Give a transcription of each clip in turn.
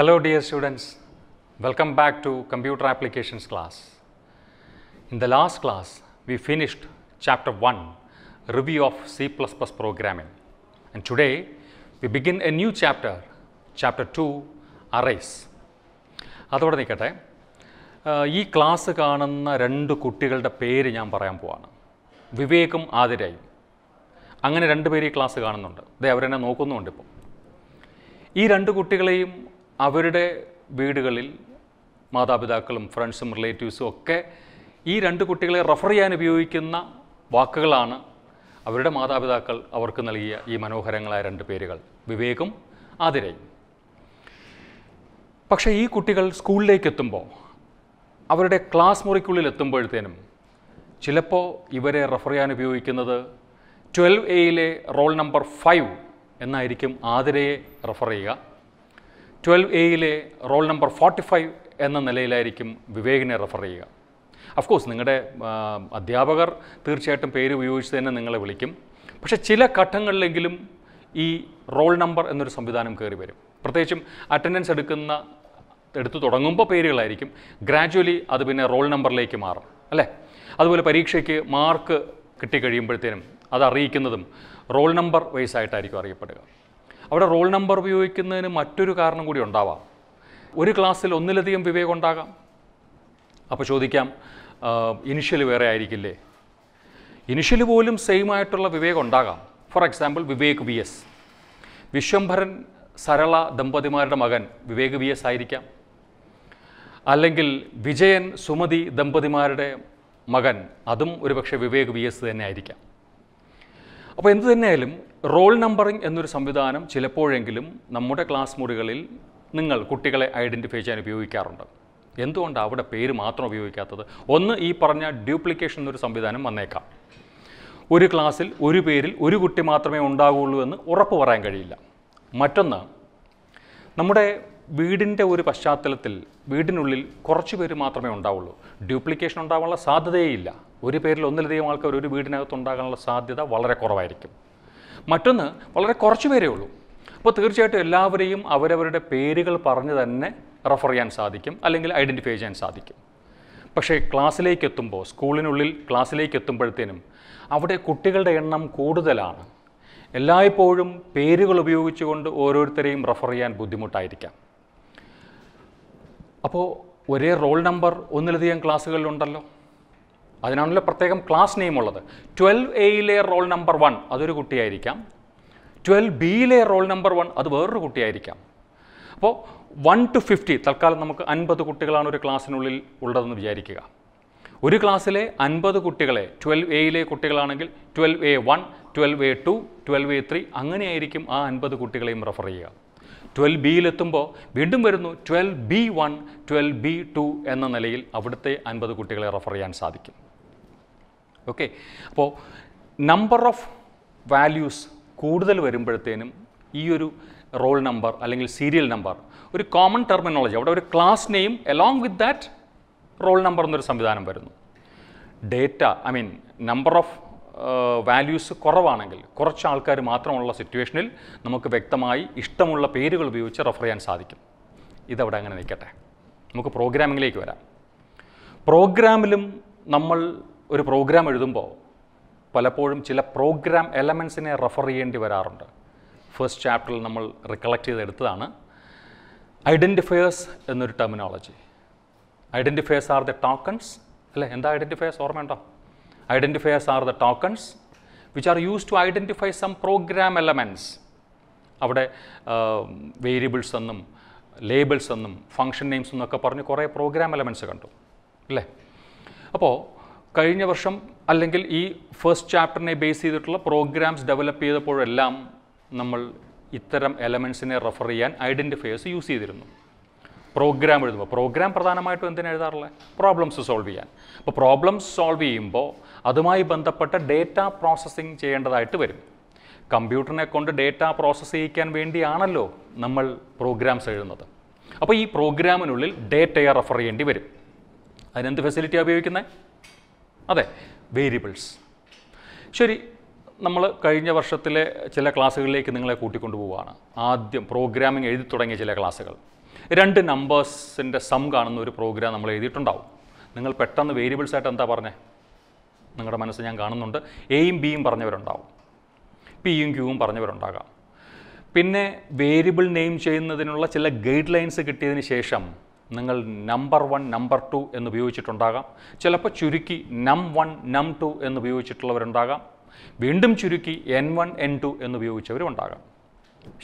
Hello dear students, welcome back to computer applications class. In the last class, we finished chapter 1, review of C++ programming. And today, we begin a new chapter, chapter 2, arrays. I നിൽക്കട്ടെ ഈ class കാണുന്ന രണ്ട് കുട്ടികളുടെ പേര് ഞാൻ പറയാൻ പോവാണ് വിവേകും ആതിരയും അങ്ങനെ രണ്ട് പേര് ഈ ക്ലാസ് കാണുന്നുണ്ട് ദേ അവരെന്നെ നോക്കുന്നുണ്ട് ഇപ്പോൾ ഈ രണ്ട് കുട്ടികളെയും അവരുടെ വീടുകളിൽ മാതാപിതാക്കളും ഫ്രണ്ട്സും റിലേറ്റീവ്സും ഒക്കെ ഈ രണ്ട് കുട്ടികളെ റഫർ ചെയ്യാൻ ഉപയോഗിക്കുന്ന വാക്കുകളാണ് അവരുടെ മാതാപിതാക്കൾ അവർക്ക് നൽകിയ ഈ മനോഹരങ്ങളായ രണ്ട് പേരുകൾ വിവേകും ആതിരയും പക്ഷേ ഈ കുട്ടികൾ സ്കൂളിലേക്ക് എത്തുമ്പോൾ അവരുടെ ക്ലാസ് മുറിക്കുള്ളിൽ എത്തുമ്പോഴത്തേനും ചിലപ്പോൾ ഇവരെ റഫർ ചെയ്യാൻ ഉപയോഗിക്കുന്നത് ട്വൽവ് എയിലെ റോൾ നമ്പർ ഫൈവ് എന്നായിരിക്കും ആതിരയെ റഫർ ചെയ്യുക ട്വൽവ് എയിലെ റോൾ നമ്പർ ഫോർട്ടി ഫൈവ് എന്ന നിലയിലായിരിക്കും വിവേകിനെ റെഫർ ചെയ്യുക അഫ്കോഴ്സ് നിങ്ങളുടെ അധ്യാപകർ തീർച്ചയായിട്ടും പേര് ഉപയോഗിച്ച് തന്നെ നിങ്ങളെ വിളിക്കും പക്ഷെ ചില ഘട്ടങ്ങളിലെങ്കിലും ഈ റോൾ നമ്പർ എന്നൊരു സംവിധാനം കയറി വരും പ്രത്യേകിച്ചും അറ്റൻഡൻസ് എടുക്കുന്ന എടുത്തു തുടങ്ങുമ്പോൾ പേരുകളായിരിക്കും ഗ്രാജുവലി അത് പിന്നെ റോൾ നമ്പറിലേക്ക് മാറും അല്ലേ അതുപോലെ പരീക്ഷയ്ക്ക് മാർക്ക് കിട്ടിക്കഴിയുമ്പോഴത്തേനും അത് അറിയിക്കുന്നതും റോൾ നമ്പർ വൈസായിട്ടായിരിക്കും അറിയപ്പെടുക അവിടെ റോൾ നമ്പർ ഉപയോഗിക്കുന്നതിന് മറ്റൊരു കാരണം കൂടി ഉണ്ടാവാം ഒരു ക്ലാസ്സിൽ ഒന്നിലധികം വിവേകം ഉണ്ടാകാം അപ്പോൾ ചോദിക്കാം ഇനിഷ്യൽ വേറെ ആയിരിക്കില്ലേ ഇനിഷ്യൽ പോലും സെയിം ആയിട്ടുള്ള വിവേകം ഉണ്ടാകാം for example Vivek V S Vishwambharan Sarala ദമ്പതിമാരുടെ മകൻ വിവേക് വി എസ് ആയിരിക്കാം അല്ലെങ്കിൽ വിജയൻ സുമതി ദമ്പതിമാരുടെ മകൻ അതും ഒരുപക്ഷെ വിവേക് വി എസ് തന്നെ ആയിരിക്കാം അപ്പോൾ എന്തു തന്നെയായാലും റോൾ നമ്പറിംഗ് എന്നൊരു സംവിധാനം ചിലപ്പോഴെങ്കിലും നമ്മുടെ ക്ലാസ് മുറികളിൽ നിങ്ങൾ കുട്ടികളെ ഐഡൻറ്റിഫൈ ചെയ്യാൻ ഉപയോഗിക്കാറുണ്ട് എന്തുകൊണ്ടാണ് അവിടെ പേര് മാത്രം ഉപയോഗിക്കാത്തത് ഒന്ന് ഈ പറഞ്ഞ ഡ്യൂപ്ലിക്കേഷൻ എന്നൊരു സംവിധാനം വന്നേക്കാം ഒരു ക്ലാസ്സിൽ ഒരു പേരിൽ ഒരു കുട്ടി മാത്രമേ ഉണ്ടാവുകയുള്ളൂ എന്ന് ഉറപ്പ് പറയാൻ കഴിയില്ല മറ്റൊന്ന് നമ്മുടെ വീടിൻ്റെ ഒരു പശ്ചാത്തലത്തിൽ വീടിനുള്ളിൽ കുറച്ച് പേര് മാത്രമേ ഉണ്ടാവുള്ളൂ ഡ്യൂപ്ലിക്കേഷൻ ഉണ്ടാകാനുള്ള സാധ്യതയേ ഇല്ല ഒരു പേരിൽ ഒന്നിലധികം ആൾക്കാർ ഒരു വീടിനകത്ത് ഉണ്ടാകാനുള്ള സാധ്യത വളരെ കുറവായിരിക്കും മറ്റൊന്ന് വളരെ കുറച്ച് പേരേ ഉള്ളൂ അപ്പോൾ തീർച്ചയായിട്ടും എല്ലാവരെയും അവരവരുടെ പേരുകൾ പറഞ്ഞ് തന്നെ റെഫർ ചെയ്യാൻ സാധിക്കും അല്ലെങ്കിൽ ഐഡൻറ്റിഫൈ ചെയ്യാൻ സാധിക്കും പക്ഷേ ക്ലാസ്സിലേക്ക് എത്തുമ്പോൾ സ്കൂളിനുള്ളിൽ ക്ലാസ്സിലേക്ക് എത്തുമ്പോഴത്തേനും അവിടെ കുട്ടികളുടെ എണ്ണം കൂടുതലാണ് എല്ലായ്പ്പോഴും പേരുകൾ ഉപയോഗിച്ചുകൊണ്ട് ഓരോരുത്തരെയും റെഫർ ചെയ്യാൻ ബുദ്ധിമുട്ടായിരിക്കാം അപ്പോൾ ഒരേ റോൾ നമ്പർ ഒന്നിലധികം ക്ലാസ്സുകളിലുണ്ടല്ലോ അതിനാണല്ലോ പ്രത്യേകം ക്ലാസ് നെയിം ഉള്ളത് ട്വൽവ് എയിലെ റോൾ നമ്പർ വൺ അതൊരു കുട്ടിയായിരിക്കാം ട്വൽവ് ബിയിലെ റോൾ നമ്പർ വൺ അത് വേറൊരു കുട്ടിയായിരിക്കാം അപ്പോൾ വൺ ടു ഫിഫ്റ്റി തൽക്കാലം നമുക്ക് അൻപത് കുട്ടികളാണ് ഒരു ക്ലാസ്സിനുള്ളിൽ ഉള്ളതെന്ന് വിചാരിക്കുക ഒരു ക്ലാസ്സിലെ അൻപത് കുട്ടികളെ ട്വൽവ് എയിലെ കുട്ടികളാണെങ്കിൽ twelve A one twelve A two twelve A three അങ്ങനെയായിരിക്കും ആ അൻപത് കുട്ടികളെയും റെഫർ ചെയ്യുക ട്വൽവ് ബിയിലെത്തുമ്പോൾ വീണ്ടും വരുന്നു twelve B one twelve B two എന്ന നിലയിൽ അവിടുത്തെ അൻപത് കുട്ടികളെ റെഫർ ചെയ്യാൻ സാധിക്കും ഓക്കെ അപ്പോൾ നമ്പർ ഓഫ് വാല്യൂസ് കൂടുതൽ വരുമ്പോഴത്തേനും ഈ ഒരു റോൾ നമ്പർ അല്ലെങ്കിൽ സീരിയൽ നമ്പർ ഒരു കോമൺ ടെർമിനോളജി അവിടെ ഒരു class name along with that roll number എന്നൊരു സംവിധാനം വരുന്നു data I mean number of values കുറവാണെങ്കിൽ കുറച്ച് ആൾക്കാർ മാത്രമുള്ള സിറ്റുവേഷനിൽ നമുക്ക് വ്യക്തമായി ഇഷ്ടമുള്ള പേരുകൾ ഉപയോഗിച്ച് റെഫർ ചെയ്യാൻ സാധിക്കും ഇതവിടെ അങ്ങനെ നിൽക്കട്ടെ നമുക്ക് പ്രോഗ്രാമിങ്ങിലേക്ക് വരാം പ്രോഗ്രാമിലും നമ്മൾ ഒരു പ്രോഗ്രാം എഴുതുമ്പോൾ പലപ്പോഴും ചില പ്രോഗ്രാം എലമെൻസിനെ റെഫർ ചെയ്യേണ്ടി വരാറുണ്ട് ഫസ്റ്റ് ചാപ്റ്ററിൽ നമ്മൾ റിക്കളക്ട് ചെയ്തെടുത്തതാണ് ഐഡൻറ്റിഫയേഴ്സ് എന്നൊരു terminology identifiers are the tokens അല്ലേ എന്താ ഐഡൻറ്റിഫയേഴ്സ് ഓർമ്മയുണ്ടോ identifiers are the tokens which are use to identify some program elements അവിടെ വേരിയബിൾസ് എന്നും ലേബിൾസ് എന്നും ഫങ്ഷൻ നെയിംസ് എന്നൊക്കെ പറഞ്ഞ് കുറേ പ്രോഗ്രാം എലമെൻസ് കണ്ടു അല്ലേ അപ്പോൾ കഴിഞ്ഞ വർഷം അല്ലെങ്കിൽ ഈ ഫസ്റ്റ് ചാപ്റ്ററിനെ ബേസ് ചെയ്തിട്ടുള്ള പ്രോഗ്രാംസ് ഡെവലപ്പ് ചെയ്തപ്പോഴെല്ലാം നമ്മൾ ഇത്തരം എലമെൻസിനെ റെഫർ ചെയ്യാൻ ഐഡൻറ്റിഫയേഴ്സ് യൂസ് ചെയ്തിരുന്നു പ്രോഗ്രാം എഴുതുമ്പോൾ പ്രോഗ്രാം പ്രധാനമായിട്ടും എന്തിനാണ് എഴുതാറുള്ളത് പ്രോബ്ലംസ് സോൾവ് ചെയ്യാൻ അപ്പോൾ പ്രോബ്ലംസ് സോൾവ് ചെയ്യുമ്പോൾ അതുമായി ബന്ധപ്പെട്ട ഡേറ്റ പ്രോസസ്സിങ് ചെയ്യേണ്ടതായിട്ട് വരും കമ്പ്യൂട്ടറിനെ കൊണ്ട് ഡേറ്റ പ്രോസസ്സ് ചെയ്യിക്കാൻ വേണ്ടിയാണല്ലോ നമ്മൾ പ്രോഗ്രാംസ് എഴുതുന്നത് അപ്പോൾ ഈ പ്രോഗ്രാമിനുള്ളിൽ ഡേറ്റയെ റെഫർ ചെയ്യേണ്ടി വരും അതിനെന്ത് ഫെസിലിറ്റിയാണ് ഉപയോഗിക്കുന്നത് അതെ വേരിയബിൾസ് ശരി നമ്മൾ കഴിഞ്ഞ വർഷത്തിലെ ചില ക്ലാസ്സുകളിലേക്ക് നിങ്ങളെ കൂട്ടിക്കൊണ്ടുപോവുകയാണ് ആദ്യം പ്രോഗ്രാമിംഗ് എഴുതി തുടങ്ങിയ ചില ക്ലാസ്സുകൾ രണ്ട് നമ്പേഴ്സിൻ്റെ സം കാണുന്ന ഒരു പ്രോഗ്രാം നമ്മൾ എഴുതിയിട്ടുണ്ടാവും നിങ്ങൾ പെട്ടെന്ന് വേരിയബിൾസ് ആയിട്ട് എന്താ പറഞ്ഞേ നിങ്ങളുടെ മനസ്സ് ഞാൻ കാണുന്നുണ്ട് എയും ബിയും പറഞ്ഞവരുണ്ടാവും പിയും ക്യൂവും പറഞ്ഞവരുണ്ടാകാം പിന്നെ വേരിയബിൾ നെയിം ചെയ്യുന്നതിനുള്ള ചില ഗൈഡ് ലൈൻസ് കിട്ടിയതിന് ശേഷം നിങ്ങൾ നമ്പർ വൺ നമ്പർ ടു എന്ന് ഉപയോഗിച്ചിട്ടുണ്ടാകാം ചിലപ്പോൾ ചുരുക്കി നം വൺ നം ടു എന്ന് ഉപയോഗിച്ചിട്ടുള്ളവരുണ്ടാകാം വീണ്ടും ചുരുക്കി എൻ വൺ എൻ ടു എന്ന് ഉപയോഗിച്ചവരും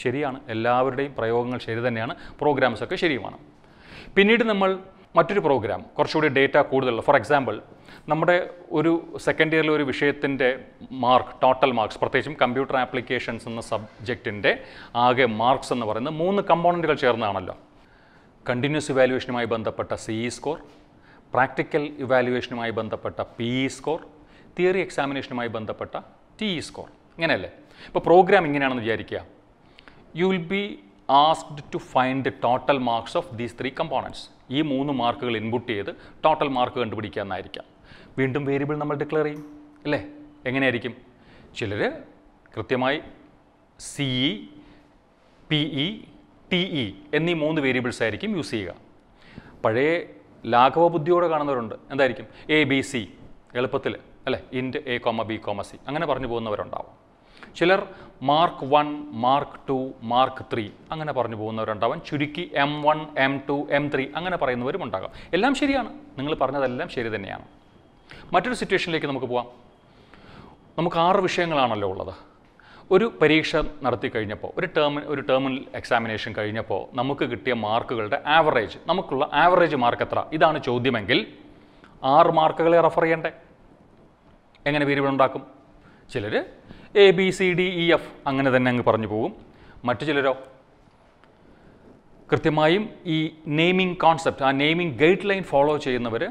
ശരിയാണ് എല്ലാവരുടെയും പ്രയോഗങ്ങൾ ശരി തന്നെയാണ് പ്രോഗ്രാംസൊക്കെ ശരിയുമാണ് പിന്നീട് നമ്മൾ മറ്റൊരു പ്രോഗ്രാം കുറച്ചുകൂടി ഡേറ്റ കൂടുതലുള്ള ഫോർ എക്സാമ്പിൾ നമ്മുടെ ഒരു സെക്കൻഡ് ഇയറിലെ ഒരു വിഷയത്തിൻ്റെ മാർക്ക് ടോട്ടൽ മാർക്സ് പ്രത്യേകിച്ചും കമ്പ്യൂട്ടർ ആപ്ലിക്കേഷൻസ് എന്ന സബ്ജക്റ്റിൻ്റെ ആകെ മാർക്സ് എന്ന് പറയുന്നത് മൂന്ന് കമ്പോണൻറ്റുകൾ ചേർന്നതാണല്ലോ കണ്ടിന്യൂസ് ഇവാലുവേഷനുമായി ബന്ധപ്പെട്ട സി ഇ സ്കോർ പ്രാക്ടിക്കൽ ഇവാലുവേഷനുമായി ബന്ധപ്പെട്ട പി ഇ സ്കോർ തിയറി എക്സാമിനേഷനുമായി ബന്ധപ്പെട്ട ടി ഇ സ്കോർ ഇങ്ങനെയല്ലേ ഇപ്പോൾ പ്രോഗ്രാം ഇങ്ങനെയാണെന്ന് വിചാരിക്കുക you will be asked to find the total marks of these three components ഈ മൂന്ന് മാർക്കുകൾ ഇൻപുട്ട് ചെയ്ത് ടോട്ടൽ മാർക്ക് കണ്ടുപിടിക്കുക എന്നായിരിക്കാം വീണ്ടും വേരിയബിൾ നമ്മൾ ഡിക്ലെയർ ചെയ്യും അല്ലേ എങ്ങനെയായിരിക്കും ചിലർ കൃത്യമായി C E P E T E എന്നീ മൂന്ന് വേരിയബിൾസ് ആയിരിക്കും യൂസ് ചെയ്യുക പഴയ ലാഘവ ബുദ്ധിയോടെ കാണുന്നവരുണ്ട് എന്തായിരിക്കും എ ബി സി എളുപ്പത്തിൽ അല്ലേ int A comma B comma C അങ്ങനെ പറഞ്ഞു പോകുന്നവരുണ്ടാവും ചിലർ mark one mark two mark three അങ്ങനെ പറഞ്ഞു പോകുന്നവരുണ്ടാവാം ചുരുക്കി M one M two M three അങ്ങനെ പറയുന്നവരും ഉണ്ടാകാം എല്ലാം ശരിയാണ് നിങ്ങൾ പറഞ്ഞതെല്ലാം ശരി തന്നെയാണ് മറ്റൊരു സിറ്റുവേഷനിലേക്ക് നമുക്ക് പോവാം നമുക്ക് ആറ് വിഷയങ്ങളാണല്ലോ ഉള്ളത് ഒരു പരീക്ഷ നടത്തി കഴിഞ്ഞപ്പോൾ ഒരു ടേം ഒരു ടേമിനൽ എക്സാമിനേഷൻ കഴിഞ്ഞപ്പോൾ നമുക്ക് കിട്ടിയ മാർക്കുകളുടെ ആവറേജ് നമുക്കുള്ള ആവറേജ് മാർക്ക് എത്ര ഇതാണ് ചോദ്യമെങ്കിൽ ആറ് മാർക്കുകളെ റെഫർ ചെയ്യണ്ടേ എങ്ങനെ വേരിയബിൾ ഉണ്ടാക്കും ചിലർ A B C D E F അങ്ങനെ തന്നെ അങ്ങ് പറഞ്ഞു പോകും മറ്റു ചിലരോ കൃത്യമായും ഈ നെയിമിംഗ് കോൺസെപ്റ്റ് ആ നെയിമിംഗ് ഗൈഡ് ലൈൻ ഫോളോ ചെയ്യുന്നവർ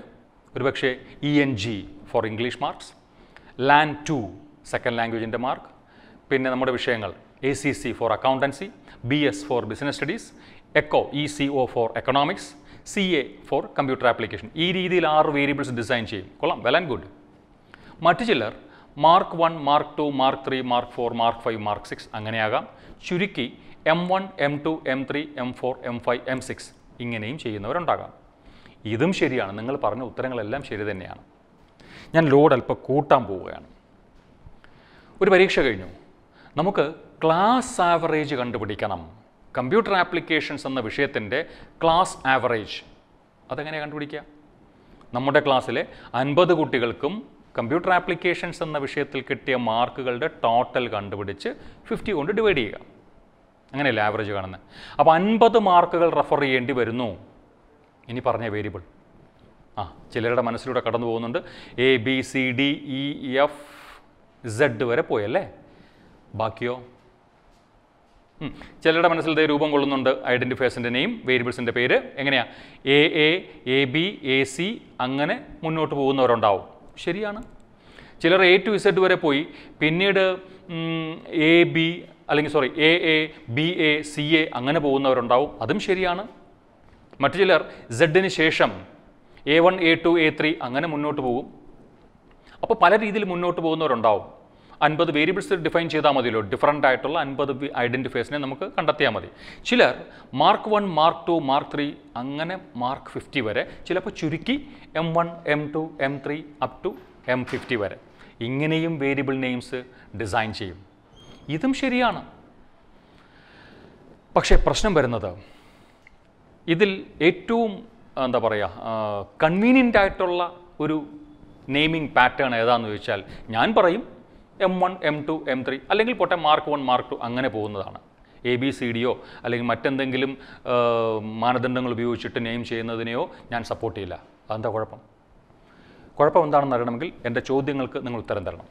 ഒരുപക്ഷെ E N G for English marks ലാൻ ടു സെക്കൻഡ് ലാംഗ്വേജിൻ്റെ മാർക്ക് പിന്നെ നമ്മുടെ വിഷയങ്ങൾ A C C for accountancy B S for business studies eco E C O for economics C A for computer application ഈ രീതിയിൽ ആറ് വേരിയബിൾസ് ഡിസൈൻ ചെയ്യും കൊള്ളാം വെൽ ആൻഡ് ഗുഡ് മറ്റു ചിലർ mark one mark two mark three mark four mark five mark six അങ്ങനെയാകാം ചുരുക്കി M one M two M three M four M five M six ഇങ്ങനെയും ചെയ്യുന്നവരുണ്ടാകാം ഇതും ശരിയാണ് നിങ്ങൾ പറഞ്ഞ ഉത്തരങ്ങളെല്ലാം ശരി തന്നെയാണ് ഞാൻ ലോഡ് അല്പം കൂട്ടാൻ പോവുകയാണ് ഒരു പരീക്ഷ കഴിഞ്ഞു നമുക്ക് ക്ലാസ് ആവറേജ് കണ്ടുപിടിക്കണം കമ്പ്യൂട്ടർ ആപ്ലിക്കേഷൻസ് എന്ന വിഷയത്തിൻ്റെ ക്ലാസ് ആവറേജ് അതെങ്ങനെയാണ് കണ്ടുപിടിക്കുക നമ്മുടെ ക്ലാസ്സിലെ അൻപത് കുട്ടികൾക്കും കമ്പ്യൂട്ടർ ആപ്ലിക്കേഷൻസ് എന്ന വിഷയത്തിൽ കിട്ടിയ മാർക്കുകളുടെ ടോട്ടൽ കണ്ടുപിടിച്ച് ഫിഫ്റ്റി കൊണ്ട് ഡിവൈഡ് ചെയ്യുക അങ്ങനെയല്ലേ ആവറേജ് കാണുന്നത് അപ്പോൾ അൻപത് മാർക്കുകൾ റെഫർ ചെയ്യേണ്ടി വരുന്നു ഇനി പറഞ്ഞ വേരിയബിൾ ആ ചിലരുടെ മനസ്സിലൂടെ കടന്നു പോകുന്നുണ്ട് A B C D E e, F e, Z വരെ പോയല്ലേ ബാക്കിയോ ചിലരുടെ മനസ്സിൽ ഇത് രൂപം കൊള്ളുന്നുണ്ട് ഐഡൻറ്റിഫയേഴ്സിൻ്റെ നെയിം വേരിയബിൾസിൻ്റെ പേര് എങ്ങനെയാണ് A A A B A C അങ്ങനെ മുന്നോട്ട് പോകുന്നവരുണ്ടാവും ശരിയാണ് ചിലർ എ ടു ഇസഡ് വരെ പോയി പിന്നീട് എ ബി അല്ലെങ്കിൽ sorry A A B A C A അങ്ങനെ പോകുന്നവരുണ്ടാവും അതും ശരിയാണ് മറ്റു ചിലർ സെഡിന് ശേഷം A one A two A three അങ്ങനെ മുന്നോട്ട് പോകും അപ്പോൾ പല രീതിയിൽ മുന്നോട്ട് പോകുന്നവരുണ്ടാവും അൻപത് വേരിയബിൾസ് ഡിഫൈൻ ചെയ്താൽ മതിയല്ലോ ഡിഫറൻ്റ് ആയിട്ടുള്ള അൻപത് ഐഡൻറ്റിഫൈസിനെ നമുക്ക് കണ്ടെത്തിയാൽ മതി ചിലർ mark one mark two mark three അങ്ങനെ മാർക്ക് ഫിഫ്റ്റി വരെ ചിലപ്പോൾ ചുരുക്കി M one M two M three up to M fifty വരെ ഇങ്ങനെയും വേരിയബിൾ നെയിംസ് ഡിസൈൻ ചെയ്യും ഇതും ശരിയാണ് പക്ഷേ പ്രശ്നം വരുന്നത് ഇതിൽ ഏറ്റവും എന്താ പറയുക കൺവീനിയൻ്റ് ആയിട്ടുള്ള ഒരു നെയിമിംഗ് പാറ്റേൺ ഏതാണെന്ന് ചോദിച്ചാൽ ഞാൻ പറയും M one M two M three അല്ലെങ്കിൽ പോട്ടെ മാർക്ക് വൺ മാർക്ക് ടു അങ്ങനെ പോകുന്നതാണ് എ ബി സി ഡിയോ അല്ലെങ്കിൽ മറ്റെന്തെങ്കിലും മാനദണ്ഡങ്ങൾ ഉപയോഗിച്ചിട്ട് നെയിം ചെയ്യുന്നതിനെയോ ഞാൻ സപ്പോർട്ട് ചെയ്യില്ല അതെന്താ കുഴപ്പം കുഴപ്പം എന്താണെന്ന് അറിയണമെങ്കിൽ എൻ്റെ ചോദ്യങ്ങൾക്ക് നിങ്ങൾ ഉത്തരം തരണം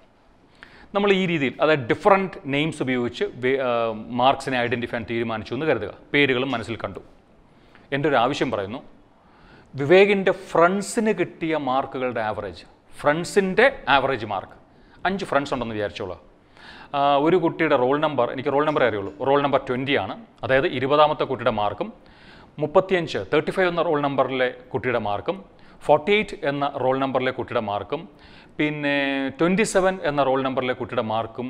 നമ്മൾ ഈ രീതിയിൽ അതായത് ഡിഫറൻറ്റ് നെയിംസ് ഉപയോഗിച്ച് മാർക്സിനെ ഐഡൻറ്റിഫൈ തീരുമാനിച്ചു എന്ന് കരുതുക പേരുകളും മനസ്സിൽ കണ്ടു എൻ്റെ ഒരു ആവശ്യം പറയുന്നു വിവേകിൻ്റെ ഫ്രണ്ട്സിന് കിട്ടിയ മാർക്കുകളുടെ ആവറേജ് ഫ്രണ്ട്സിൻ്റെ ആവറേജ് മാർക്ക് അഞ്ച് ഫ്രണ്ട്സ് ഉണ്ടെന്ന് വിചാരിച്ചോളൂ ഒരു കുട്ടിയുടെ റോൾ നമ്പർ എനിക്ക് റോൾ നമ്പർ അറിയുള്ളൂ റോൾ നമ്പർ ട്വൻറ്റി ആണ് അതായത് ഇരുപതാമത്തെ കുട്ടിയുടെ മാർക്കും മുപ്പത്തിയഞ്ച് തേർട്ടി ഫൈവ് എന്ന റോൾ നമ്പറിലെ കുട്ടിയുടെ മാർക്കും ഫോർട്ടി എയ്റ്റ് എന്ന റോൾ നമ്പറിലെ കുട്ടിയുടെ മാർക്കും പിന്നെ ട്വൻറ്റി സെവൻ എന്ന റോൾ നമ്പറിലെ കുട്ടിയുടെ മാർക്കും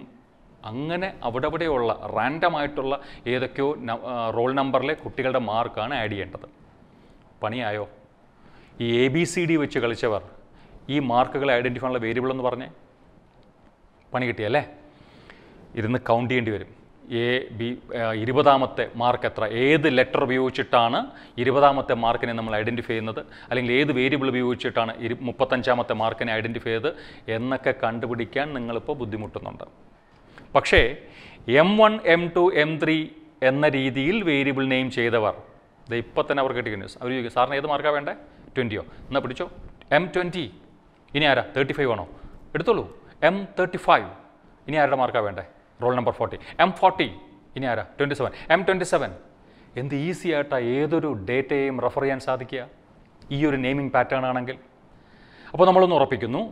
അങ്ങനെ അവിടെ അവിടെയുള്ള റാൻഡമായിട്ടുള്ള ഏതൊക്കെയോ റോൾ നമ്പറിലെ കുട്ടികളുടെ മാർക്കാണ് ആഡ് ചെയ്യേണ്ടത് പണിയായോ ഈ എ ബി സി ഡി വെച്ച് കളിച്ചവർ ഈ മാർക്കുകളെ ഐഡൻറ്റിഫൈ ചെയ്യാനുള്ള വേരിയബിൾ എന്ന് പറഞ്ഞേ പണി കിട്ടിയല്ലേ ഇരുന്ന് കൗണ്ട് ചെയ്യേണ്ടി വരും എ ബി ഇരുപതാമത്തെ മാർക്ക് എത്ര ഏത് ലെറ്റർ ഉപയോഗിച്ചിട്ടാണ് ഇരുപതാമത്തെ മാർക്കിനെ നമ്മൾ ഐഡൻറ്റിഫൈ ചെയ്യുന്നത് അല്ലെങ്കിൽ ഏത് വേരിയബിൾ ഉപയോഗിച്ചിട്ടാണ് ഇരു മുപ്പത്തഞ്ചാമത്തെ മാർക്കിനെ ഐഡൻറ്റിഫൈ ചെയ്ത് എന്നൊക്കെ കണ്ടുപിടിക്കാൻ നിങ്ങളിപ്പോൾ ബുദ്ധിമുട്ടുന്നുണ്ട് പക്ഷേ M one M two M three എന്ന രീതിയിൽ വേരിയബിൾ നെയിം ചെയ്തവർ ഇത് ഇപ്പം തന്നെ അവർക്ക് കിട്ടിയ ന്യൂസ് അവർ ചോദിക്കും സാറിന് ഏത് മാർക്കാണ് വേണ്ടേ ട്വൻറ്റിയോ എന്നാൽ പിടിച്ചോ എം ട്വൻറ്റി ഇനി ആരാ തേർട്ടി ഫൈവ് ആണോ എടുത്തോളൂ എം തേർട്ടി ഫൈവ് ഇനി ആരുടെ മാർക്കാണ് വേണ്ടത് roll number forty M forty ഇനി ആരാ twenty seven M twenty seven എന്ത് ഈസി ആയിട്ടാണ് ഏതൊരു ഡേറ്റയെയും റെഫർ ചെയ്യാൻ സാധിക്കുക ഈ ഒരു നെയിമിംഗ് പാറ്റേൺ ആണെങ്കിൽ അപ്പോൾ നമ്മളൊന്ന് ഉറപ്പിക്കുന്നു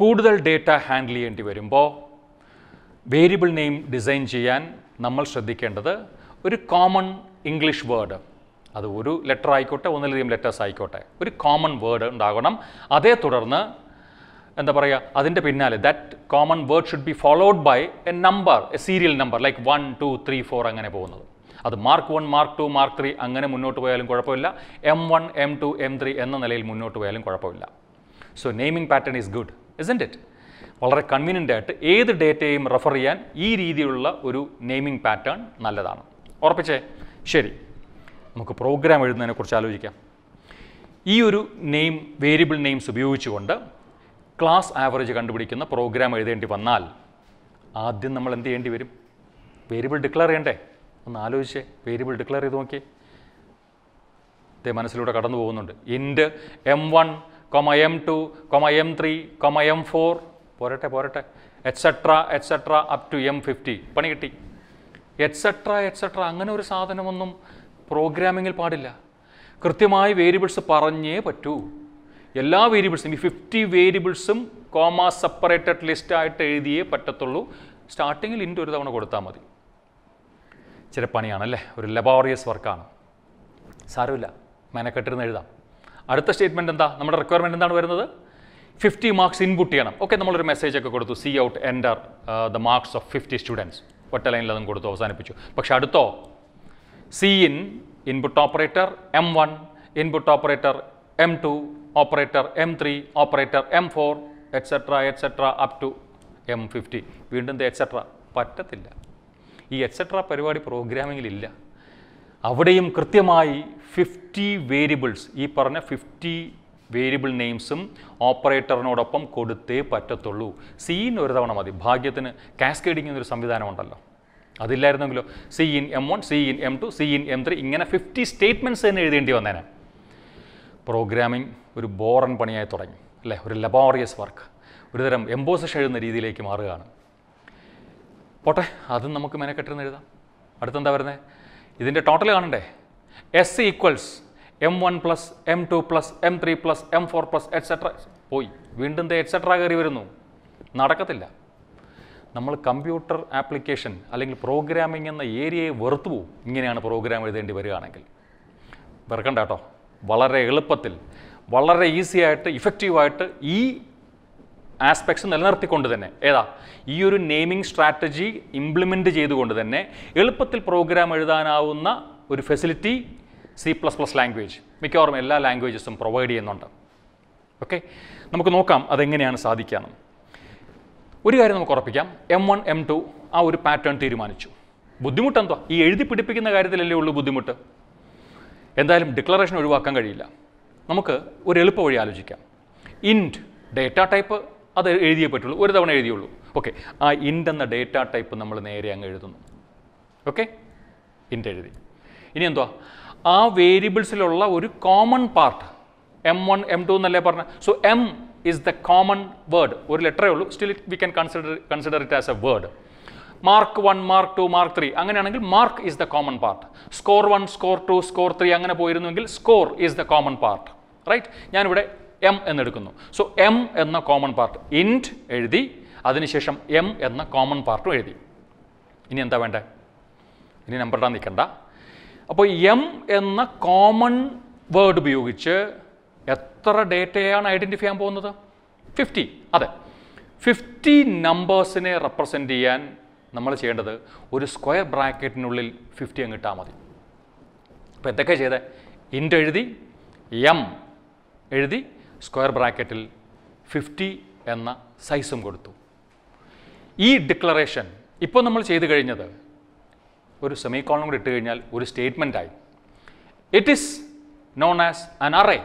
കൂടുതൽ ഡേറ്റ ഹാൻഡിൽ ചെയ്യേണ്ടി വരുമ്പോൾ വേരിയബിൾ നെയിം ഡിസൈൻ ചെയ്യാൻ നമ്മൾ ശ്രദ്ധിക്കേണ്ടത് ഒരു കോമൺ ഇംഗ്ലീഷ് വേർഡ് അത് ഒരു ലെറ്റർ ആയിക്കോട്ടെ ഒന്നിലധികം ലെറ്റേഴ്സ് ആയിക്കോട്ടെ ഒരു കോമൺ വേർഡ് ഉണ്ടാകണം അതേ തുടർന്ന് എന്താ പറയുക അതിൻ്റെ പിന്നാലെ that common word should be followed by a number a serial number like one two three four അങ്ങനെ പോകുന്നത് അത് mark one mark two mark three അങ്ങനെ മുന്നോട്ട് പോയാലും കുഴപ്പമില്ല M one M two M three എന്ന നിലയിൽ മുന്നോട്ട് പോയാലും കുഴപ്പമില്ല so naming pattern is good isn't it വളരെ കൺവീനിയൻ്റ് ആയിട്ട് ഏത് ഡേറ്റയും റെഫർ ചെയ്യാൻ ഈ രീതിയിലുള്ള ഒരു നെയിമിംഗ് പാറ്റേൺ നല്ലതാണ് ഉറപ്പിച്ചേ ശരി നമുക്ക് പ്രോഗ്രാം എഴുതുന്നതിനെക്കുറിച്ച് ആലോചിക്കാം ഈ ഒരു നെയിം വേരിയബിൾ നെയിംസ് ഉപയോഗിച്ചുകൊണ്ട് ക്ലാസ് ആവറേജ് കണ്ടുപിടിക്കുന്ന പ്രോഗ്രാം എഴുതേണ്ടി വന്നാൽ ആദ്യം നമ്മൾ എന്ത് ചെയ്യേണ്ടി വരും വേരിയബിൾ ഡിക്ലെയർ ചെയ്യണ്ടേ ഒന്ന് ആലോചിച്ചേ വേരിയബിൾ ഡിക്ലെയർ ചെയ്ത് നോക്കി ഇതേ മനസ്സിലൂടെ കടന്നു പോകുന്നുണ്ട് int M one comma M two comma M three comma M four പോരട്ടെ പോരട്ടെ etcetera etcetera up to M fifty പണി കിട്ടി എറ്റ്സെട്ര എറ്റ്സെട്ര അങ്ങനെ ഒരു സാധനമൊന്നും പ്രോഗ്രാമിങ്ങിൽ പാടില്ല കൃത്യമായി വേരിയബിൾസ് പറഞ്ഞേ പറ്റൂ എല്ലാ വേരിയബിൾസും ഈ ഫിഫ്റ്റി വേരിയബിൾസും കോമ സെപ്പറേറ്റഡ് ലിസ്റ്റ് ആയിട്ട് എഴുതിയേ പറ്റത്തുള്ളൂ സ്റ്റാർട്ടിങ്ങിൽ ഇൻ്റെ ഒരു തവണ കൊടുത്താൽ മതി ചില പണിയാണല്ലേ ഒരു ലബോറിയസ് വർക്കാണ് സാരമില്ല മെനക്കെട്ടിരുന്ന് എഴുതാം അടുത്ത സ്റ്റേറ്റ്മെൻ്റ് എന്താ നമ്മുടെ റിക്വയർമെൻറ്റ് എന്താണ് വരുന്നത് ഫിഫ്റ്റി മാർക്സ് ഇൻപുട്ട് ചെയ്യണം ഓക്കെ നമ്മളൊരു മെസ്സേജ് ഒക്കെ കൊടുത്തു C out enter the marks of fifty students ഒറ്റ ലൈനിൽ അതും കൊടുത്തു അവസാനിപ്പിച്ചു പക്ഷെ അടുത്തോ C in input operator M one input operator M two operator M three operator M four etcetera etcetera up to M fifty വീണ്ടും എക്സെട്ര പറ്റത്തില്ല ഈ എക്സെട്ര പരിപാടി പ്രോഗ്രാമിങ്ങിലില്ല അവിടെയും കൃത്യമായി ഫിഫ്റ്റി വേരിയബിൾസ് ഈ പറഞ്ഞ ഫിഫ്റ്റി വേരിയബിൾ നെയിംസും ഓപ്പറേറ്ററിനോടൊപ്പം കൊടുത്തേ പറ്റത്തുള്ളൂ സീൻ ഒരു തവണ മതി ഭാഗ്യത്തിന് കാസ്കേഡിങ് എന്നൊരു സംവിധാനം ഉണ്ടല്ലോ അതില്ലായിരുന്നെങ്കിലോ C in M one C in M two C in M three ഇങ്ങനെ ഫിഫ്റ്റി സ്റ്റേറ്റ്മെൻറ്റ്സ് തന്നെ എഴുതേണ്ടി വന്നേനെ പ്രോഗ്രാമിംഗ് ഒരു ബോറൻ പണിയായി തുടങ്ങി അല്ലേ ഒരു ലബോറിയസ് വർക്ക് ഒരുതരം എംബോസിഷൻ എഴുതുന്ന രീതിയിലേക്ക് മാറുകയാണ് പോട്ടെ അതും നമുക്ക് മെനക്കെട്ടിരുന്ന് എഴുതാം അടുത്തെന്താ വരുന്നത് ഇതിൻ്റെ ടോട്ടൽ കാണണ്ടേ S C equals M one plus M two plus M three plus M four plus etcetera പോയി വീണ്ടും ദേ എക്സെട്ര കയറി വരുന്നു നടക്കത്തില്ല നമ്മൾ കമ്പ്യൂട്ടർ ആപ്ലിക്കേഷൻ അല്ലെങ്കിൽ പ്രോഗ്രാമിംഗ് എന്ന ഏരിയയെ വെറുത്തു പോവും ഇങ്ങനെയാണ് പ്രോഗ്രാം എഴുതേണ്ടി വരികയാണെങ്കിൽ വെറുക്കണ്ട കേട്ടോ വളരെ എളുപ്പത്തിൽ വളരെ ഈസി ആയിട്ട് ഇഫക്റ്റീവായിട്ട് ഈ ആസ്പെക്ട്സ് നിലനിർത്തിക്കൊണ്ട് തന്നെ ഏതാ ഈ ഒരു നെയിമിംഗ് സ്ട്രാറ്റജി ഇംപ്ലിമെൻറ്റ് ചെയ്തുകൊണ്ട് തന്നെ എളുപ്പത്തിൽ പ്രോഗ്രാം എഴുതാനാവുന്ന ഒരു facility C plus plus language മിക്കവാറും എല്ലാ ലാംഗ്വേജസും പ്രൊവൈഡ് ചെയ്യുന്നുണ്ട് ഓക്കെ നമുക്ക് നോക്കാം അതെങ്ങനെയാണ് സാധിക്കാമെന്ന് ഒരു കാര്യം നമുക്ക് ഉറപ്പിക്കാം എം വൺ എം ടു ആ ഒരു പാറ്റേൺ തീരുമാനിച്ചു ബുദ്ധിമുട്ടെന്തോ ഈ എഴുതി പിടിപ്പിക്കുന്ന കാര്യത്തിലല്ലേ ഉള്ളൂ ബുദ്ധിമുട്ട് എന്തായാലും ഡിക്ലറേഷൻ ഒഴിവാക്കാൻ കഴിയില്ല നമുക്ക് ഒരു എളുപ്പ വഴി ആലോചിക്കാം ഇൻഡ് ഡേറ്റ ടൈപ്പ് അത് എഴുതിയേ പറ്റുള്ളൂ ഒരു തവണ എഴുതിയുള്ളൂ ഓക്കെ ആ ഇൻഡ് എന്ന ഡേറ്റ ടൈപ്പ് നമ്മൾ നേരെ അങ്ങ് എഴുതുന്നു ഓക്കെ ഇൻഡ് എഴുതി ഇനി എന്തുവാ ആ വേരിയബിൾസിലുള്ള ഒരു common part M one M two എന്നല്ലേ പറഞ്ഞ so M is the common word ഒരു ലെറ്ററേ ഉള്ളൂ still we can consider consider it as a word mark one mark two mark three അങ്ങനെയാണെങ്കിൽ mark is the common part score one score two score three അങ്ങനെ പോയിരുന്നുവെങ്കിൽ score is the common part right ഞാനിവിടെ M എന്നെടുക്കുന്നു so M എന്ന common part int എഴുതി അതിനുശേഷം M എന്ന common പാർട്ടും എഴുതി ഇനി എന്താ വേണ്ടേ ഇനി നമ്പർ ഇടാൻ നിൽക്കണ്ട അപ്പോൾ എം എന്ന കോമൺ വേർഡ് ഉപയോഗിച്ച് എത്ര ഡേറ്റയാണ് ഐഡൻറ്റിഫൈ ചെയ്യാൻ പോകുന്നത് ഫിഫ്റ്റി അതെ ഫിഫ്റ്റി നമ്പേഴ്സിനെ റെപ്രസെൻ്റ് ചെയ്യാൻ നമ്മൾ ചെയ്യേണ്ടത് ഒരു സ്ക്വയർ ബ്രാക്കറ്റിനുള്ളിൽ ഫിഫ്റ്റി അങ്ങ് ഇട്ടാൽ മതി അപ്പോൾ എന്തൊക്കെ ചെയ്തേ ഇൻ്റ് എഴുതി എം എഴുതി സ്ക്വയർ ബ്രാക്കറ്റിൽ ഫിഫ്റ്റി എന്ന സൈസും കൊടുത്തു ഈ ഡിക്ലറേഷൻ ഇപ്പോൾ നമ്മൾ ചെയ്തു കഴിഞ്ഞത് ഒരു സെമി കോളം കൂടി ഇട്ട് കഴിഞ്ഞാൽ ഒരു സ്റ്റേറ്റ്മെൻറ്റായി it is known as an array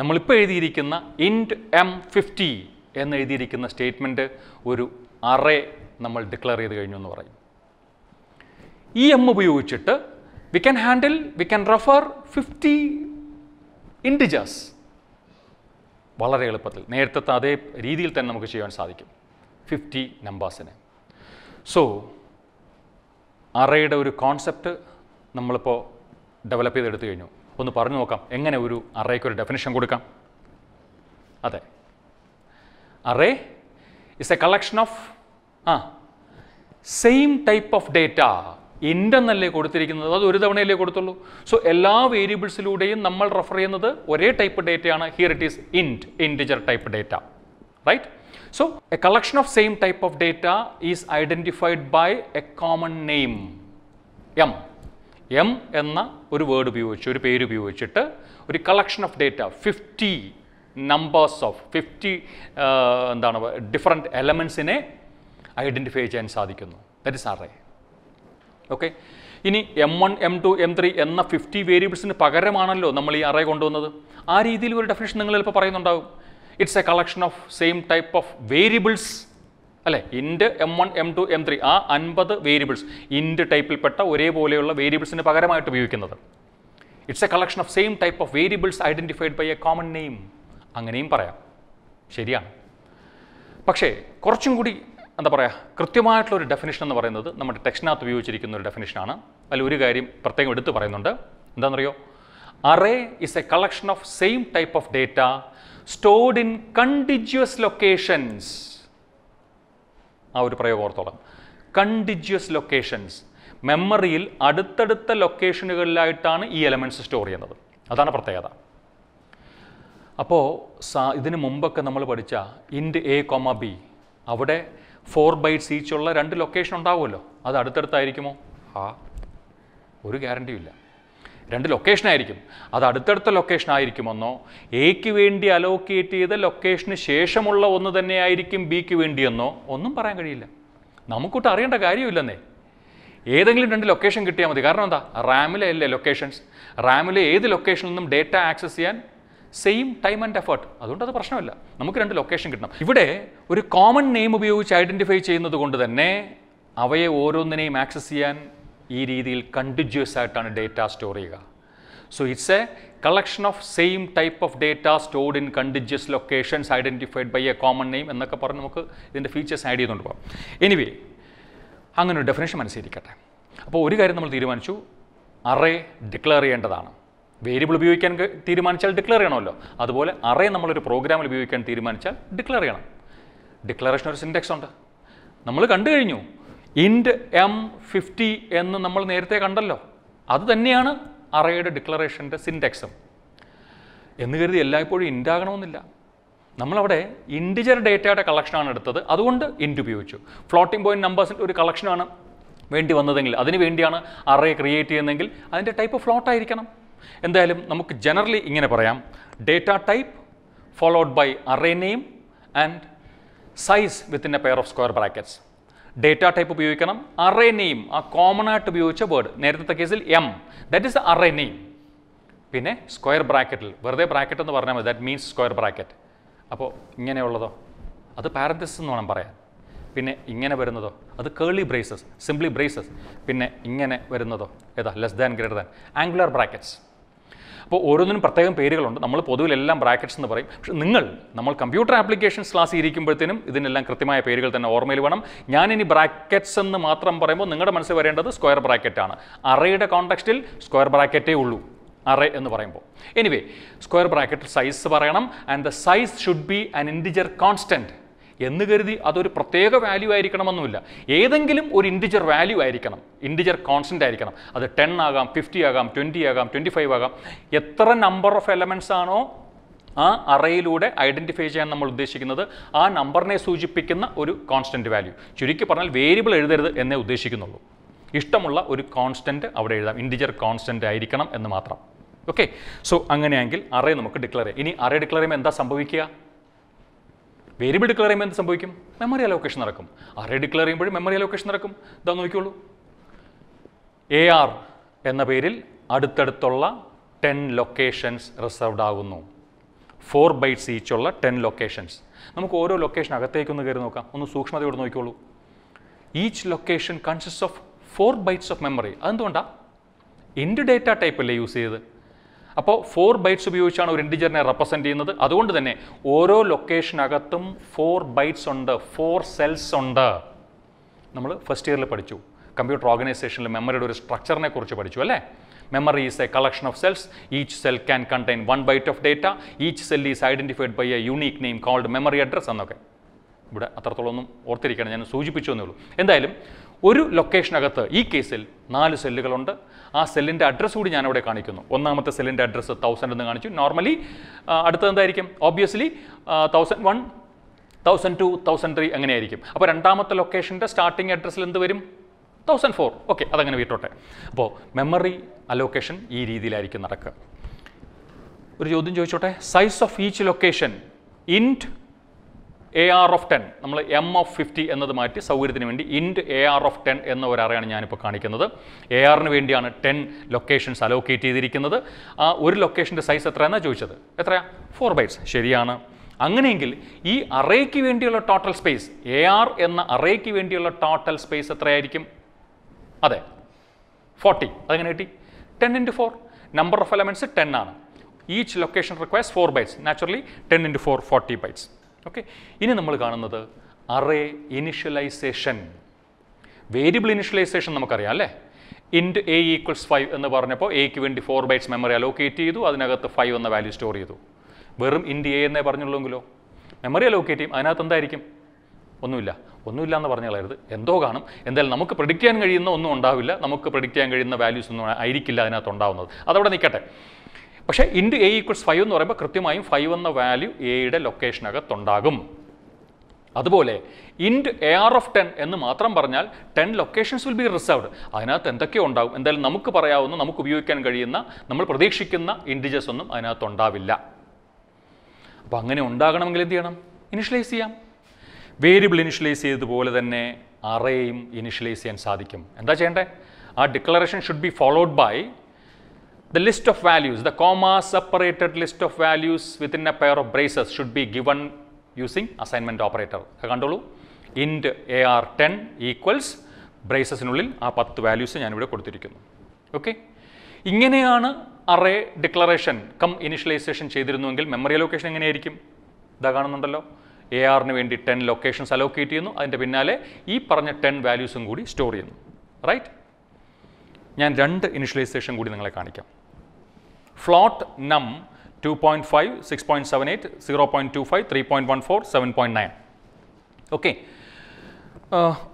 നമ്മളിപ്പോൾ എഴുതിയിരിക്കുന്ന ഇൻറ്റ് എം ഫിഫ്റ്റി എന്ന് എഴുതിയിരിക്കുന്ന സ്റ്റേറ്റ്മെൻറ്റ് ഒരു അറേ നമ്മൾ ഡിക്ലെയർ ചെയ്ത് കഴിഞ്ഞു എന്ന് പറയും ഈ എം ഉപയോഗിച്ചിട്ട് we can handle we can refer fifty integers വളരെ എളുപ്പത്തിൽ നേരത്തെ അതേ രീതിയിൽ തന്നെ നമുക്ക് ചെയ്യാൻ സാധിക്കും ഫിഫ്റ്റി നമ്പേഴ്സിന് സോ അറയുടെ ഒരു കോൺസെപ്റ്റ് നമ്മളിപ്പോൾ ഡെവലപ്പ് ചെയ്തെടുത്തു കഴിഞ്ഞു ഒന്ന് പറഞ്ഞു നോക്കാം എങ്ങനെ ഒരു അറേക്ക് ഒരു ഡെഫിനിഷൻ കൊടുക്കാം അതെ array is a collection of uh same type of data ഇൻഡെന്നല്ലേ കൊടുത്തിരിക്കുന്നത് അത് ഒരു തവണയല്ലേ കൊടുത്തുള്ളൂ സോ എല്ലാ വേരിയബിൾസിലൂടെയും നമ്മൾ റെഫർ ചെയ്യുന്നത് ഒരേ ടൈപ്പ് ഡേറ്റയാണ് here it is int integer type data right so a collection of same type of data is identified by a common name M M എന്ന ഒരു വേർഡ് ഉപയോഗിച്ച് ഒരു പേര് ഉപയോഗിച്ചിട്ട് ഒരു collection of data fifty numbers of fifty എന്താണ് different എലമെൻസിനെ identify ചെയ്യാൻ സാധിക്കുന്നു ദറ്റ് ഇസ് റൈറ്റ് ഓക്കെ ഇനി M one M two M three എന്ന ഫിഫ്റ്റി വേരിയബിൾസിന് പകരമാണല്ലോ നമ്മൾ ഈ അറേ കൊണ്ടുവന്നത് ആ രീതിയിൽ ഒരു ഡെഫിനേഷൻ നിങ്ങൾ ചിലപ്പോൾ പറയുന്നുണ്ടാവും it's a collection of same type of variables അല്ലേ int M one M two M three ആ അൻപത് വേരിയബിൾസ് ഇൻഡ് ടൈപ്പിൽപ്പെട്ട ഒരേപോലെയുള്ള വേരിയബിൾസിന് പകരമായിട്ട് ഉപയോഗിക്കുന്നത് it's a collection of same type of variables identified by a common name അങ്ങനെയും പറയാം ശരിയാണ് പക്ഷേ കുറച്ചും കൂടി എന്താ പറയുക കൃത്യമായിട്ടുള്ള ഒരു ഡെഫിനിഷൻ എന്ന് പറയുന്നത് നമ്മുടെ ടെക്സ്റ്റിനകത്ത് ഉപയോഗിച്ചിരിക്കുന്ന ഒരു ഡെഫിനിഷനാണ് അതിൽ ഒരു കാര്യം പ്രത്യേകം എടുത്തു പറയുന്നുണ്ട് എന്താണെന്നറിയോ array is a collection of same type of data stored in contiguous locations ആ ഒരു പ്രയോഗം ഓർത്തോളം കണ്ടിജ്യൂസ് ലൊക്കേഷൻസ് മെമ്മറിയിൽ അടുത്തടുത്ത ലൊക്കേഷനുകളിലായിട്ടാണ് ഈ എലമെൻറ്റ്സ് സ്റ്റോർ ചെയ്യുന്നത് അതാണ് പ്രത്യേകത അപ്പോൾ സ ഇതിന് മുമ്പൊക്കെ നമ്മൾ പഠിച്ച ഇൻഡ് എ കൊമ ബി അവിടെ ഫോർ ബൈറ്റ്സ് ഉള്ള രണ്ട് ലൊക്കേഷൻ ഉണ്ടാവുമല്ലോ അത് അടുത്തടുത്തായിരിക്കുമോ ആ ഒരു ഗ്യാരണ്ടിയുമില്ല രണ്ട് ലൊക്കേഷൻ ആയിരിക്കും അത് അടുത്തടുത്ത ലൊക്കേഷൻ ആയിരിക്കുമെന്നോ എക്ക് വേണ്ടി അലോക്കേറ്റ് ചെയ്ത ലൊക്കേഷന് ശേഷമുള്ള ഒന്ന് തന്നെയായിരിക്കും ബിക്ക് വേണ്ടിയെന്നോ ഒന്നും പറയാൻ കഴിയില്ല നമുക്കൊട്ട് അറിയേണ്ട കാര്യമില്ലെന്നേ ഏതെങ്കിലും രണ്ട് ലൊക്കേഷൻ കിട്ടിയാൽ മതി കാരണം എന്താ റാമിലെ അല്ലേ ലൊക്കേഷൻസ് റാമിലെ ഏത് ലൊക്കേഷനിൽ നിന്നും ഡേറ്റ ആക്സസ് ചെയ്യാൻ സെയിം ടൈം ആൻഡ് എഫേർട്ട് അതുകൊണ്ട് അത് പ്രശ്നമില്ല നമുക്ക് രണ്ട് ലൊക്കേഷൻ കിട്ടണം ഇവിടെ ഒരു കോമൺ നെയിം ഉപയോഗിച്ച് ഐഡൻറ്റിഫൈ ചെയ്യുന്നത് കൊണ്ട് തന്നെ അവയെ ഓരോന്നിനെയും ആക്സസ് ചെയ്യാൻ ഈ രീതിയിൽ കണ്ടിന്യൂസ് ആയിട്ടാണ് ഡേറ്റ സ്റ്റോർ ചെയ്യുക so it's a collection of same type of data stored in continuous locations identified by a common name എന്നൊക്കെ പറഞ്ഞ് നമുക്ക് ഇതിൻ്റെ ഫീച്ചേഴ്സ് ആഡ് ചെയ്തുകൊണ്ട് പോകാം എനിവേ അങ്ങനെ ഒരു ഡെഫിനേഷൻ മനസ്സിലിരിക്കട്ടെ അപ്പോൾ ഒരു കാര്യം നമ്മൾ തീരുമാനിച്ചു അറേ ഡിക്ലെയർ ചെയ്യേണ്ടതാണ് വേരിയബിൾ ഉപയോഗിക്കാൻ തീരുമാനിച്ചാൽ ഡിക്ലെയർ ചെയ്യണമല്ലോ അതുപോലെ അറേ നമ്മളൊരു പ്രോഗ്രാമിൽ ഉപയോഗിക്കാൻ തീരുമാനിച്ചാൽ ഡിക്ലെയർ ചെയ്യണം ഡിക്ലറേഷൻ ഒരു സിൻഡെക്സ് ഉണ്ട് നമ്മൾ കണ്ടു കഴിഞ്ഞു ഇൻഡ് എം ഫിഫ്റ്റി എന്ന് നമ്മൾ നേരത്തെ കണ്ടല്ലോ അത് തന്നെയാണ് അറയുടെ ഡിക്ലറേഷൻ്റെ സിൻഡെക്സും എന്ന് കരുതി എല്ലായ്പ്പോഴും ഇൻഡാകണമെന്നില്ല നമ്മളവിടെ ഇൻഡിജർ ഡേറ്റയുടെ കളക്ഷനാണ് എടുത്തത് അതുകൊണ്ട് ഇൻഡ് ഉപയോഗിച്ചു ഫ്ലോട്ടിംഗ് പോയിന്റ് നമ്പേഴ്സിൻ്റെ ഒരു കളക്ഷനാണ് വേണ്ടി വന്നതെങ്കിൽ അതിന് വേണ്ടിയാണ് അറേ ക്രിയേറ്റ് ചെയ്യുന്നതെങ്കിൽ അതിൻ്റെ ടൈപ്പ് ഫ്ലോട്ട് ആയിരിക്കണം എന്തായാലും നമുക്ക് ജനറലി ഇങ്ങനെ പറയാം data type followed by array name and size within a pair of square brackets data type ഉപയോഗിക്കണം അറേ നെയിം ആ കോമൺ ആയിട്ട് ഉപയോഗിച്ച വേർഡ് നേരത്തെ കേസിൽ M that is array name പിന്നെ സ്ക്വയർ ബ്രാക്കറ്റിൽ വെറുതെ ബ്രാക്കറ്റ് എന്ന് പറഞ്ഞാൽ മതി ദാറ്റ് മീൻസ് സ്ക്വയർ ബ്രാക്കറ്റ് അപ്പോൾ ഇങ്ങനെയുള്ളതോ അത് പാരന്തസിസ് എന്ന് വേണം പറയാൻ പിന്നെ ഇങ്ങനെ വരുന്നതോ അത് കേളി ബ്രേസസ് സിംപ്ലി ബ്രേസസ് പിന്നെ ഇങ്ങനെ വരുന്നതോ ഏതാ less than greater than angular brackets അപ്പോൾ ഓരോന്നിനും പ്രത്യേകം പേരുകളുണ്ട് നമ്മൾ പൊതുവിലെല്ലാം ബ്രാക്കറ്റ്സ് എന്ന് പറയും പക്ഷെ നിങ്ങൾ നമ്മൾ കമ്പ്യൂട്ടർ ആപ്ലിക്കേഷൻസ് ക്ലാസ് ഇരിക്കുമ്പോഴത്തേനും ഇതിനെല്ലാം കൃത്യമായ പേരുകൾ തന്നെ ഓർമ്മയിൽ വേണം ഞാനിനി ബ്രാക്കറ്റ്സ് എന്ന് മാത്രം പറയുമ്പോൾ നിങ്ങളുടെ മനസ്സിൽ വരേണ്ടത് സ്ക്വയർ ബ്രാക്കറ്റാണ് അറയുടെ കോൺടെക്സ്റ്റിൽ സ്ക്വയർ ബ്രാക്കറ്റേ ഉള്ളൂ അറേ എന്ന് പറയുമ്പോൾ എനിവേ സ്ക്വയർ ബ്രാക്കറ്റ് സൈസ് പറയണം and the size should be an integer constant എന്ന് കരുതി അതൊരു പ്രത്യേക വാല്യൂ ആയിരിക്കണമെന്നുമില്ല ഏതെങ്കിലും ഒരു ഇൻഡിജർ വാല്യൂ ആയിരിക്കണം ഇൻഡിജർ കോൺസ്റ്റൻ്റ് ആയിരിക്കണം അത് ടെൻ ആകാം ഫിഫ്റ്റി ആകാം ട്വൻറ്റി ആകാം ട്വൻറ്റി ഫൈവ് ആകാം എത്ര നമ്പർ ഓഫ് എലമെൻറ്റ്സ് ആണോ ആ അറയിലൂടെ ഐഡൻറ്റിഫൈ ചെയ്യാൻ നമ്മൾ ഉദ്ദേശിക്കുന്നത് ആ നമ്പറിനെ സൂചിപ്പിക്കുന്ന ഒരു കോൺസ്റ്റൻറ്റ് വാല്യൂ ചുരുക്കി പറഞ്ഞാൽ വേരിയബിൾ എഴുതരുത് എന്നേ ഉദ്ദേശിക്കുന്നുള്ളൂ ഇഷ്ടമുള്ള ഒരു കോൺസ്റ്റൻറ്റ് അവിടെ എഴുതാം ഇൻഡിജർ കോൺസ്റ്റൻ്റ് ആയിരിക്കണം എന്ന് മാത്രം ഓക്കെ സോ അങ്ങനെയെങ്കിൽ അറേ നമുക്ക് ഡിക്ലെയർ ചെയ്യാം ഇനി അറേ ഡിക്ലെയർ ചെയ്യുമ്പോൾ എന്താ സംഭവിക്കുക വേരിയബിൾ ഡിക്ലെയർ ചെയ്യുമ്പോൾ എന്ത് സംഭവിക്കും മെമ്മറി അലോക്കേഷൻ നടക്കും അറേ ഡിക്ലെയർ ചെയ്യുമ്പോഴും മെമ്മറി അലോക്കേഷൻ നടക്കും ഇതാ നോക്കിക്കോളൂ എ ആർ എന്ന പേരിൽ അടുത്തടുത്തുള്ള ടെൻ ലൊക്കേഷൻസ് റിസർവ്ഡ് ആകുന്നു ഫോർ ബൈറ്റ്സ് ഈച്ചുള്ള ടെൻ ലൊക്കേഷൻസ് നമുക്ക് ഓരോ ലൊക്കേഷൻ അകത്തേക്കൊന്ന് കയറി നോക്കാം ഒന്ന് സൂക്ഷ്മതയോട് നോക്കിക്കോളൂ each location consist of four bytes of memory അതെന്തുകൊണ്ടാണ് എൻ്റെ ഡേറ്റ ടൈപ്പല്ലേ യൂസ് ചെയ്ത് അപ്പോൾ ഫോർ ബൈറ്റ്സ് ഉപയോഗിച്ചാണ് ഒരു ഇൻഡിജറിനെ റെപ്രസെൻറ്റ് ചെയ്യുന്നത് അതുകൊണ്ട് തന്നെ ഓരോ ലൊക്കേഷനകത്തും ഫോർ ബൈറ്റ്സ് ഉണ്ട് ഫോർ സെൽസ് ഉണ്ട് നമ്മൾ ഫസ്റ്റ് ഇയറിൽ പഠിച്ചു കമ്പ്യൂട്ടർ ഓർഗനൈസേഷനിൽ മെമ്മറിയുടെ ഒരു സ്ട്രക്ചറിനെ കുറിച്ച് പഠിച്ചു അല്ലേ memory is a collection of cells each cell can contain one byte of data each cell is identified by a unique name called memory address എന്നൊക്കെ ഇവിടെ അത്രത്തോളം ഒന്നും ഓർത്തിരിക്കണം ഞാൻ സൂചിപ്പിച്ചു എന്നേ ഉള്ളൂ എന്തായാലും ഒരു ലൊക്കേഷനകത്ത് ഈ കേസിൽ നാല് സെല്ലുകളുണ്ട് ആ സെല്ലിൻ്റെ അഡ്രസ്സ് കൂടി ഞാനവിടെ കാണിക്കുന്നു ഒന്നാമത്തെ സെല്ലിൻ്റെ അഡ്രസ്സ് തൗസൻഡ് എന്ന് കാണിച്ചു നോർമലി അടുത്തത് എന്തായിരിക്കും obviously thousand one thousand two thousand three അങ്ങനെയായിരിക്കും അപ്പോൾ രണ്ടാമത്തെ ലൊക്കേഷൻ്റെ സ്റ്റാർട്ടിംഗ് അഡ്രസ്സിൽ എന്ത് വരും തൗസൻഡ് ഫോർ ഓക്കെ അതങ്ങനെ വിട്ടോട്ടെ അപ്പോൾ മെമ്മറി അലോക്കേഷൻ ഈ രീതിയിലായിരിക്കും നടക്കുക ഒരു ചോദ്യം ചോദിച്ചോട്ടെ size of each location int A R of ten നമ്മൾ എം ഓഫ് ഫിഫ്റ്റി എന്നത് മാറ്റി സൗകര്യത്തിന് വേണ്ടി int A R of ten എന്ന ഒരറയാണ് ഞാനിപ്പോൾ കാണിക്കുന്നത് എ ആറിന് വേണ്ടിയാണ് ടെൻ ലൊക്കേഷൻസ് അലോക്കേറ്റ് ചെയ്തിരിക്കുന്നത് ആ ഒരു ലൊക്കേഷൻ്റെ സൈസ് എത്രയാണെന്നാണ് ചോദിച്ചത് എത്രയാ ഫോർ ബൈറ്റ്സ് ശരിയാണ് അങ്ങനെയെങ്കിൽ ഈ അറേക്ക് വേണ്ടിയുള്ള ടോട്ടൽ സ്പേസ് എ ആർ എന്ന അറേക്ക് വേണ്ടിയുള്ള ടോട്ടൽ സ്പേസ് എത്രയായിരിക്കും അതെ ഫോർട്ടി അതെങ്ങനെ കിട്ടി ten into four number of elements ten ആണ് each location requires four bytes naturally ten into four forty bytes okay ഇനി നമ്മൾ കാണുന്നത് അറേ ഇനിഷ്യലൈസേഷൻ വേരിയബിൾ ഇനിഷ്യലൈസേഷൻ നമുക്കറിയാം അല്ലേ ഇൻറ്റ് എ ഈക്വൽസ് ഫൈവ് എന്ന് പറഞ്ഞപ്പോൾ എയ്ക്ക് വേണ്ടി ഫോർ ബൈറ്റ്സ് മെമ്മറി അലോക്കേറ്റ് ചെയ്തു അതിനകത്ത് ഫൈവ് എന്ന വാല്യൂ സ്റ്റോർ ചെയ്തു വെറും ഇൻറ്റ് എ എന്നേ പറഞ്ഞുള്ളൂങ്കിലോ മെമ്മറി അലോക്കേറ്റ് ചെയ്യും അതിനകത്ത് എന്തായിരിക്കും ഒന്നുമില്ല ഒന്നുമില്ല എന്ന് പറഞ്ഞു എന്തോ കാണും എന്തായാലും നമുക്ക് പ്രഡിക്റ്റ് ചെയ്യാൻ കഴിയുന്ന ഒന്നും ഉണ്ടാവില്ല നമുക്ക് പ്രഡിക്റ്റ് ചെയ്യാൻ കഴിയുന്ന വാല്യൂസ് ഒന്നും ആയിരിക്കില്ല അതിനകത്ത് ഉണ്ടാവുന്നത് അതവിടെ നിൽക്കട്ടെ പക്ഷേ ഇൻഡ് എ ഈക്വൽസ് ഫൈവ് എന്ന് പറയുമ്പോൾ കൃത്യമായും ഫൈവ് എന്ന വാല്യൂ എയുടെ ലൊക്കേഷനകത്തുണ്ടാകും അതുപോലെ ഇൻഡ് എ ആർ ഓഫ് ടെൻ എന്ന് മാത്രം പറഞ്ഞാൽ ten locations will be reserved അതിനകത്ത് എന്തൊക്കെയോ ഉണ്ടാകും എന്തായാലും നമുക്ക് പറയാവുന്ന നമുക്ക് ഉപയോഗിക്കാൻ കഴിയുന്ന നമ്മൾ പ്രതീക്ഷിക്കുന്ന ഇൻഡിജസ് ഒന്നും അതിനകത്ത് ഉണ്ടാവില്ല അപ്പോൾ അങ്ങനെ ഉണ്ടാകണമെങ്കിൽ എന്ത് ചെയ്യണം ഇനിഷ്യലൈസ് ചെയ്യാം വേരിയബിൾ ഇനിഷ്യലൈസ് ചെയ്തതുപോലെ തന്നെ അറേയും ഇനിഷ്യലൈസ് ചെയ്യാൻ സാധിക്കും എന്താ ചെയ്യേണ്ടത് ആ declaration should be followed by The list of values, the comma separated list of values within a pair of braces should be given using assignment operator. കണ്ടോളൂ int ar 10 equals ബ്രേസസിനുള്ളിൽ ആ പത്ത് വാല്യൂസ് ഞാനിവിടെ കൊടുത്തിരിക്കുന്നു ഓക്കെ ഇങ്ങനെയാണ് array declaration cum initialization ചെയ്തിരുന്നുവെങ്കിൽ memory location എങ്ങനെയായിരിക്കും ഇതാ കാണുന്നുണ്ടല്ലോ എ ആറിന് വേണ്ടി ടെൻ ലൊക്കേഷൻസ് അലോക്കേറ്റ് ചെയ്യുന്നു അതിൻ്റെ പിന്നാലെ ഈ പറഞ്ഞ ടെൻ വാല്യൂസും കൂടി സ്റ്റോർ ചെയ്യുന്നു റൈറ്റ് ഞാൻ രണ്ട് ഇനിഷ്യലൈസേഷൻ കൂടി നിങ്ങളെ കാണിക്കാം float num 2.5, 6.78, 0.25, 3.14, 7.9. ഓക്കെ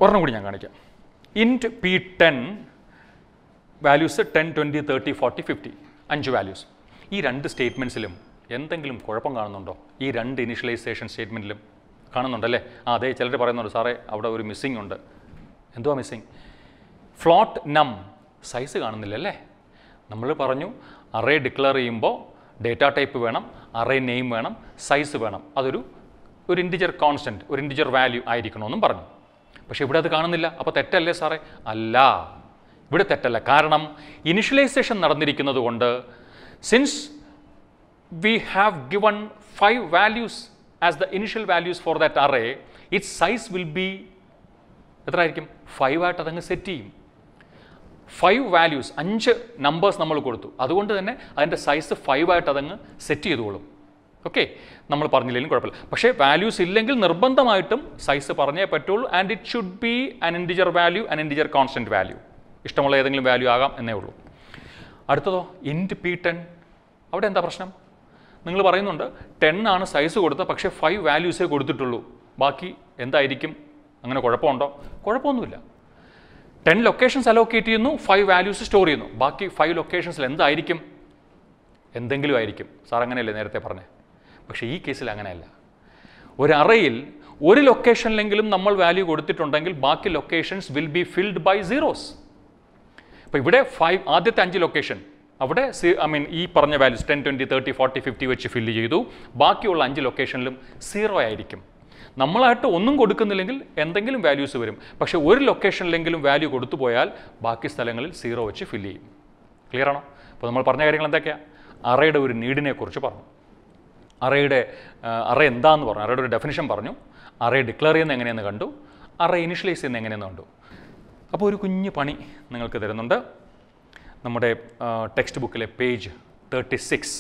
ഒരെണ്ണം കൂടി ഞാൻ കാണിക്കാം int P ten values ten twenty thirty forty fifty അഞ്ച് വാല്യൂസ് ഈ രണ്ട് സ്റ്റേറ്റ്മെൻസിലും എന്തെങ്കിലും കുഴപ്പം കാണുന്നുണ്ടോ ഈ രണ്ട് ഇനിഷ്യലൈസേഷൻ സ്റ്റേറ്റ്മെൻറ്റിലും കാണുന്നുണ്ടല്ലേ ആ അതേ ചിലർ പറയുന്നുണ്ട് സാറേ അവിടെ ഒരു മിസ്സിംഗ് ഉണ്ട് എന്തുവാ മിസ്സിംഗ് ഫ്ലോട്ട് നം സൈസ് കാണുന്നില്ലല്ലേ നമ്മൾ പറഞ്ഞു അറേ ഡിക്ലെയർ ചെയ്യുമ്പോൾ ഡേറ്റ ടൈപ്പ് വേണം അറേ നെയിം വേണം സൈസ് വേണം അതൊരു ഒരു ഇൻഡിജർ കോൺസ്റ്റൻറ്റ് ഒരു ഇൻഡിജർ വാല്യൂ ആയിരിക്കണമെന്നും പറഞ്ഞു പക്ഷേ ഇവിടെ അത് കാണുന്നില്ല അപ്പോൾ തെറ്റല്ലേ സാറേ അല്ല ഇവിടെ തെറ്റല്ല കാരണം ഇനിഷ്യലൈസേഷൻ നടന്നിരിക്കുന്നത് കൊണ്ട് since we have given five values as the initial values for that array its size will be എത്രയായിരിക്കും ഫൈവ് ആയിട്ട് അതങ്ങ് സെറ്റ് ചെയ്യും ഫൈവ് വാല്യൂസ് അഞ്ച് നമ്പേഴ്സ് നമ്മൾ കൊടുത്തു അതുകൊണ്ട് തന്നെ അതിൻ്റെ സൈസ് ഫൈവ് ആയിട്ട് അതങ്ങ് സെറ്റ് ചെയ്തോളും ഓക്കെ നമ്മൾ പറഞ്ഞില്ലെങ്കിലും കുഴപ്പമില്ല പക്ഷേ വാല്യൂസ് ഇല്ലെങ്കിൽ നിർബന്ധമായിട്ടും സൈസ് പറഞ്ഞേ പറ്റുള്ളൂ and it should be an integer value an integer constant value ഇഷ്ടമുള്ള ഏതെങ്കിലും വാല്യൂ ആകാം എന്നേ ഉള്ളൂ അടുത്തതോ ഇൻഡ് പി ടെൻ അവിടെ എന്താ പ്രശ്നം നിങ്ങൾ പറയുന്നുണ്ട് ടെൻ ആണ് സൈസ് കൊടുത്തത് പക്ഷേ ഫൈവ് വാല്യൂസേ കൊടുത്തിട്ടുള്ളൂ ബാക്കി എന്തായിരിക്കും അങ്ങനെ കുഴപ്പമുണ്ടോ കുഴപ്പമൊന്നുമില്ല ടെൻ ലൊക്കേഷൻസ് അലോക്കേറ്റ് ചെയ്യുന്നു ഫൈവ് വാല്യൂസ് സ്റ്റോർ ചെയ്യുന്നു ബാക്കി ഫൈവ് ലൊക്കേഷൻസിൽ എന്തായിരിക്കും എന്തെങ്കിലും ആയിരിക്കും സാർ അങ്ങനെയല്ലേ നേരത്തെ പറഞ്ഞേ പക്ഷേ ഈ കേസിൽ അങ്ങനെയല്ല ഒരു അറയിൽ ഒരു ലൊക്കേഷനിലെങ്കിലും നമ്മൾ വാല്യൂ കൊടുത്തിട്ടുണ്ടെങ്കിൽ ബാക്കി locations will be filled by zeros അപ്പോൾ ഇവിടെ ഫൈവ് ആദ്യത്തെ അഞ്ച് ലൊക്കേഷൻ അവിടെ ഐ മീൻ ഈ പറഞ്ഞ values ten twenty thirty forty fifty വെച്ച് ഫില്ല് ചെയ്തു ബാക്കിയുള്ള അഞ്ച് ലൊക്കേഷനിലും സീറോ ആയിരിക്കും നമ്മളായിട്ട് ഒന്നും കൊടുക്കുന്നില്ലെങ്കിൽ എന്തെങ്കിലും വാല്യൂസ് വരും പക്ഷേ ഒരു ലൊക്കേഷനിലെങ്കിലും വാല്യൂ കൊടുത്തു പോയാൽ ബാക്കി സ്ഥലങ്ങളിൽ സീറോ വെച്ച് ഫില്ല് ചെയ്യും ക്ലിയർ ആണോ അപ്പോൾ നമ്മൾ പറഞ്ഞ കാര്യങ്ങൾ എന്തൊക്കെയാണ് അറയുടെ ഒരു നീഡിനെക്കുറിച്ച് പറഞ്ഞു അറയുടെ അറ എന്താന്ന് പറഞ്ഞു അറയുടെ ഒരു ഡെഫിനിഷൻ പറഞ്ഞു അറയെ ഡിക്ലെയർ ചെയ്യുന്ന എങ്ങനെയെന്ന് കണ്ടു അറ ഇനിഷ്യലൈസ് ചെയ്യുന്ന എങ്ങനെയെന്ന് കണ്ടു അപ്പോൾ ഒരു കുഞ്ഞു പണി നിങ്ങൾക്ക് തരുന്നുണ്ട് നമ്മുടെ ടെക്സ്റ്റ് ബുക്കിലെ പേജ് തേർട്ടി സിക്സ്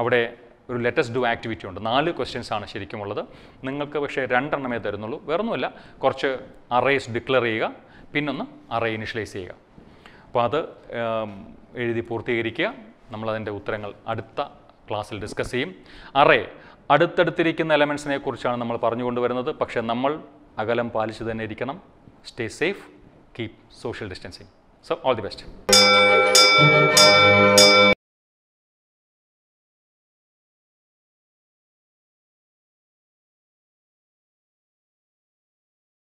അവിടെ ഒരു ലെറ്റസ് ഡു ആക്ടിവിറ്റി ഉണ്ട് നാല് ക്വസ്റ്റ്യൻസ് ആണ് ശരിക്കുമുള്ളത് നിങ്ങൾക്ക് പക്ഷേ രണ്ടെണ്ണമേ തരുന്നുള്ളൂ വേറൊന്നുമില്ല കുറച്ച് അറേസ് ഡിക്ലെയർ ചെയ്യുക പിന്നൊന്ന് അറേ ഇനിഷ്യലൈസ് ചെയ്യുക അപ്പോൾ അത് എഴുതി പൂർത്തീകരിക്കുക നമ്മളതിൻ്റെ ഉത്തരങ്ങൾ അടുത്ത ക്ലാസ്സിൽ ഡിസ്കസ് ചെയ്യും അറേ അടുത്തടുത്തിരിക്കുന്ന എലമെൻസിനെ കുറിച്ചാണ് നമ്മൾ പറഞ്ഞുകൊണ്ടുവരുന്നത് പക്ഷേ നമ്മൾ അകലം പാലിച്ചു തന്നെ ഇരിക്കണം stay safe keep social distancing so all the best